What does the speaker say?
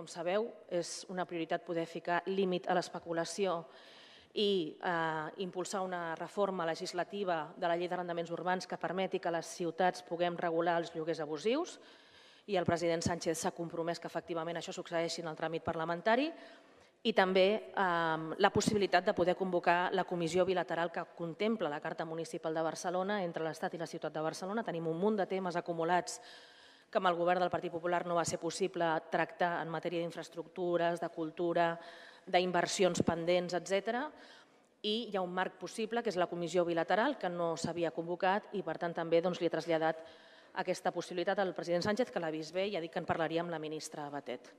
com sabeu, és una prioritat poder ficar límit a l'especulació i eh, impulsar una reforma legislativa de la llei d'arrendaments urbans que permeti que les ciutats puguem regular els lloguers abusius i el president Sánchez s'ha compromès que efectivament això succeeixi en el tràmit parlamentari i també eh, la possibilitat de poder convocar la comissió bilateral que contempla la Carta Municipal de Barcelona entre l'Estat i la Ciutat de Barcelona. Tenim un munt de temes acumulats que amb el govern del Partit Popular no va ser possible tractar en matèria d'infraestructures, de cultura, d'inversions pendents, etc. I hi ha un marc possible, que és la comissió bilateral, que no s'havia convocat i, per tant, també doncs, li ha traslladat aquesta possibilitat al president Sánchez, que l'ha vist bé i ha dit que en parlaria amb la ministra Batet.